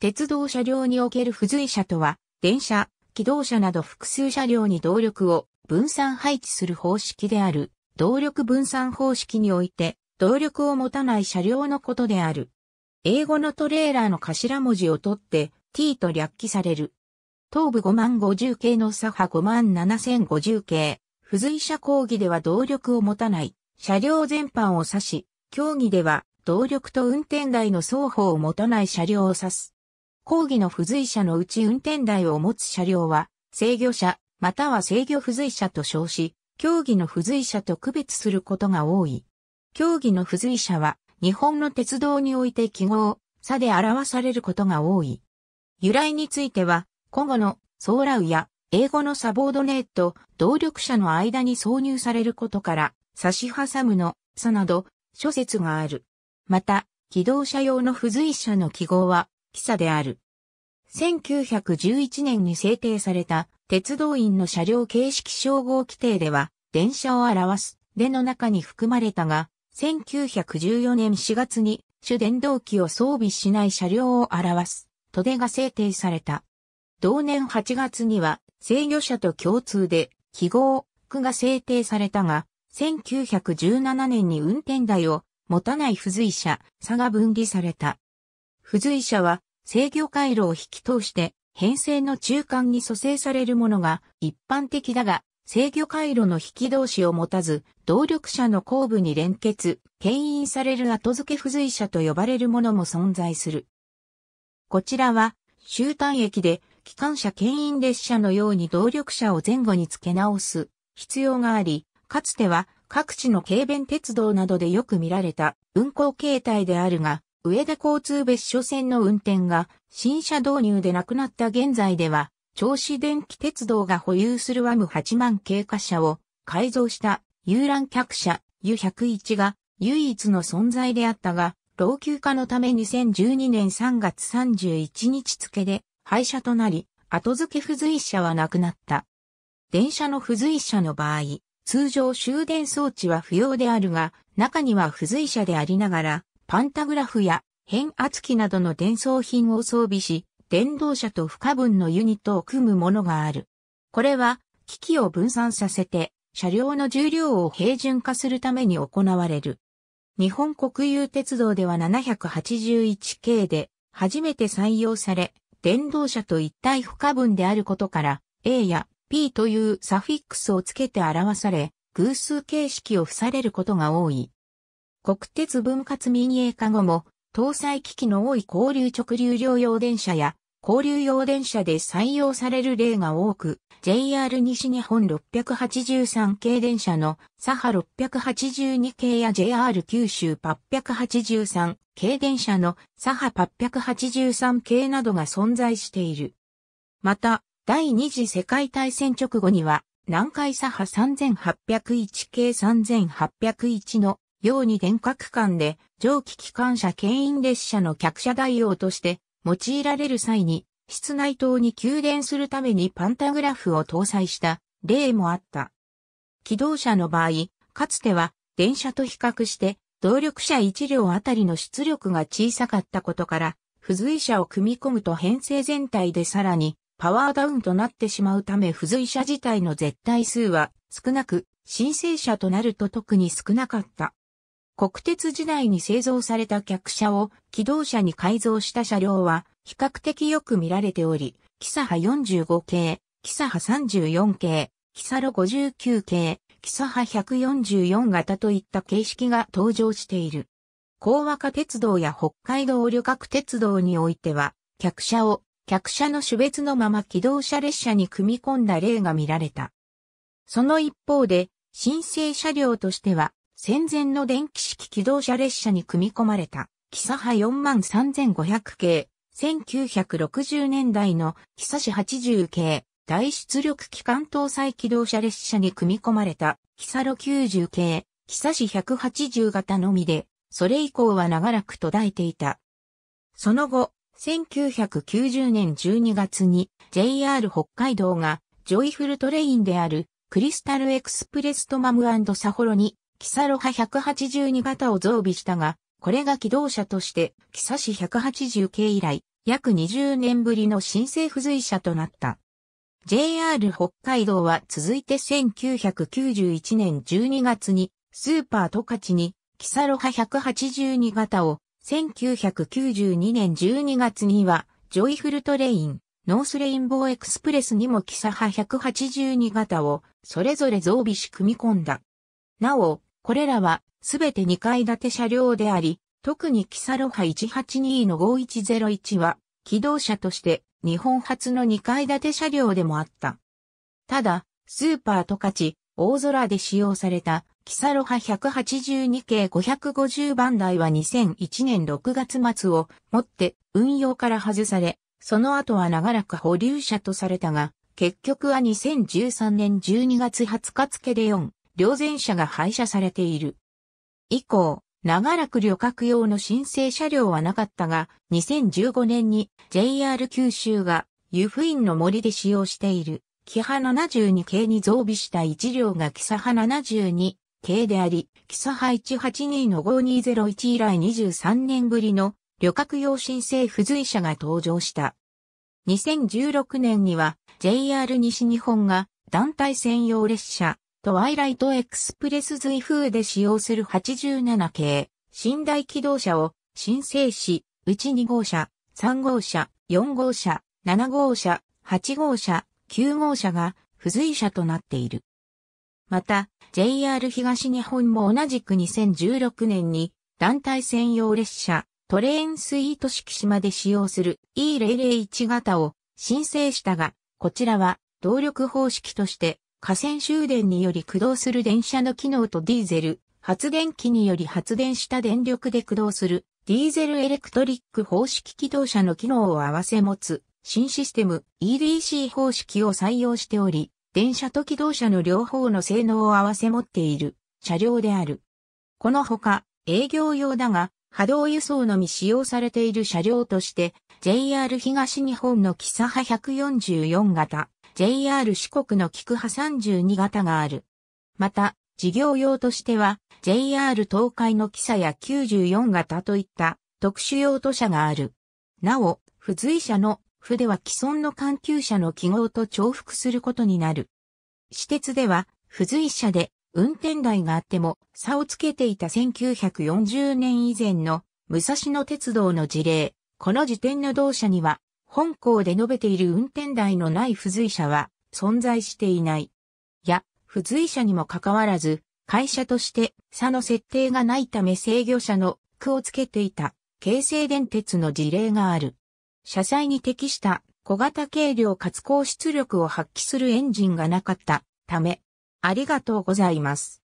鉄道車両における付随車とは、電車、機動車など複数車両に動力を分散配置する方式である、動力分散方式において、動力を持たない車両のことである。英語のトレーラーの頭文字を取って t と略記される。東部5万50系の左派5万7050系、付随車講義では動力を持たない、車両全般を指し、競技では動力と運転台の双方を持たない車両を指す。講義の付随車のうち運転台を持つ車両は、制御車、または制御付随車と称し、競技の付随車と区別することが多い。競技の付随車は、日本の鉄道において記号、差で表されることが多い。由来については、今後のソーラウや英語のサボードネート、動力車の間に挿入されることから、差し挟むの、差など、諸説がある。また、機動車用の付随車の記号は、久である。1911年に制定された鉄道員の車両形式称号規定では、電車を表す、での中に含まれたが、1914年4月に主電動機を装備しない車両を表す、都手が制定された。同年8月には制御者と共通で記号、区が制定されたが、1917年に運転台を持たない付随者、差が分離された。付随者は制御回路を引き通して編成の中間に組成されるものが一般的だが、制御回路の引き同士を持たず、動力車の後部に連結、牽引される後付け付随車と呼ばれるものも存在する。こちらは、終端駅で、機関車牽引列車のように動力車を前後に付け直す必要があり、かつては各地の軽便鉄道などでよく見られた運行形態であるが、上田交通別所線の運転が新車導入でなくなった現在では、銚子電気鉄道が保有するワム8万経過車を改造した遊覧客車 U101 が唯一の存在であったが、老朽化のため2012年3月31日付で廃車となり、後付け付随車はなくなった。電車の付随車の場合、通常終電装置は不要であるが、中には付随車でありながら、パンタグラフや変圧器などの伝送品を装備し、電動車と不可分のユニットを組むものがある。これは、機器を分散させて、車両の重量を平準化するために行われる。日本国有鉄道では781系で、初めて採用され、電動車と一体不可分であることから、A や P というサフィックスをつけて表され、偶数形式を付されることが多い。国鉄分割民営化後も、搭載機器の多い交流直流両用電車や、交流用電車で採用される例が多く、JR 西日本683系電車のサハ682系や JR 九州883系電車のサハ883系などが存在している。また、第二次世界大戦直後には、南海サハ3801系3801のように電区間で蒸気機関車牽引列車の客車代用として用いられる際に室内灯に給電するためにパンタグラフを搭載した例もあった。機動車の場合、かつては電車と比較して動力車1両あたりの出力が小さかったことから、付随車を組み込むと編成全体でさらにパワーダウンとなってしまうため付随車自体の絶対数は少なく、申請者となると特に少なかった。国鉄時代に製造された客車を機動車に改造した車両は比較的よく見られており、キサハ45系、キサハ34系、キサロ59系、キサハ144型といった形式が登場している。高和化鉄道や北海道旅客鉄道においては、客車を客車の種別のまま機動車列車に組み込んだ例が見られた。その一方で、申請車両としては、戦前の電気式機動車列車に組み込まれた、キサハ43500系、1960年代のキサシ80系、大出力機関搭載機動車列車に組み込まれた、キサロ90系、キサシ180型のみで、それ以降は長らく途絶えていた。その後、1990年12月に JR 北海道がジョイフルトレインであるクリスタルエクスプレストマムサホロにキサロハ182型を増備したが、これが機動車として、キサシ180系以来、約20年ぶりの新政府随車となった。JR 北海道は続いて1991年12月に、スーパートカチに、キサロハ182型を、1992年12月には、ジョイフルトレイン、ノースレインボーエクスプレスにもキサハ182型を、それぞれ増備し組み込んだ。なお、これらはすべて2階建て車両であり、特にキサロハ182の5101は、機動車として日本初の2階建て車両でもあった。ただ、スーパートカチ、大空で使用された、キサロハ182系550番台は2001年6月末をもって運用から外され、その後は長らく保留車とされたが、結局は2013年12月20日付で4、両前車が廃車されている。以降、長らく旅客用の申請車両はなかったが、2015年に JR 九州が湯布院の森で使用している、キハ72系に増備した1両がキサハ72系であり、キサハ182の5201以来23年ぶりの旅客用申請付随車が登場した。2016年には JR 西日本が団体専用列車トワイライトエクスプレス随風で使用する87系、寝台機動車を、新生し、うち2号車、3号車、4号車、7号車、8号車、9号車が、付随車となっている。また、JR 東日本も同じく2016年に、団体専用列車、トレーンスイート式。島で使用する E001 型を申請したが、こちらは動力方式として河川終電により駆動する電車の機能とディーゼル、発電機により発電した電力で駆動するディーゼルエレクトリック方式機動車の機能を合わせ持つ新システム EDC 方式を採用しており、電車と機動車の両方の性能を合わせ持っている車両である。このほか営業用だが波動輸送のみ使用されている車両として JR 東日本のキサハ144型、JR 四国の菊波32型がある。また、事業用としては、JR 東海の汽車や94型といった特殊用途車がある。なお、付随車の付では既存の関係車の記号と重複することになる。私鉄では、付随車で運転台があっても差をつけていた1940年以前の武蔵野鉄道の事例、この時点の同社には本校で述べている運転台のない付随者は存在していない。や、付随者にもかかわらず、会社として差の設定がないため制御者の区をつけていた京成電鉄の事例がある。車載に適した小型軽量かつ高出力を発揮するエンジンがなかったため、ありがとうございます。